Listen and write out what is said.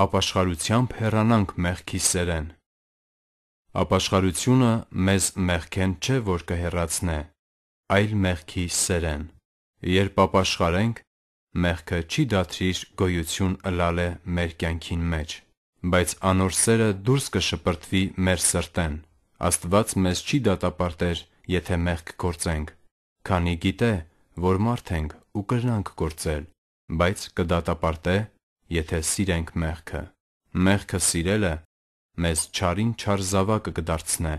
ապաշխարությամբ հեռանանք մեղքի սերեն։ Ապաշխարությունը մեզ մեղքեն չէ, որ կհեռացնե, այլ մեղքի սերեն։ Երբ ապաշխարենք, մեղքը չի դաթրիր գոյություն ըլալե մեր կյանքին մեջ, բայց անոր սերը դուրս կշպրտվի մեր սրտեն։ Աստված մեզ չի դատապարտեր, եթե մեղք գործենք, քանի գիտե, որ մարդ ենք ու կրնանք գործել, բայց կդատապարտե, եթե սիրենք մեղքը։ Մեղքը սիրելը մեզ չարին չար զավակը կդարձնե։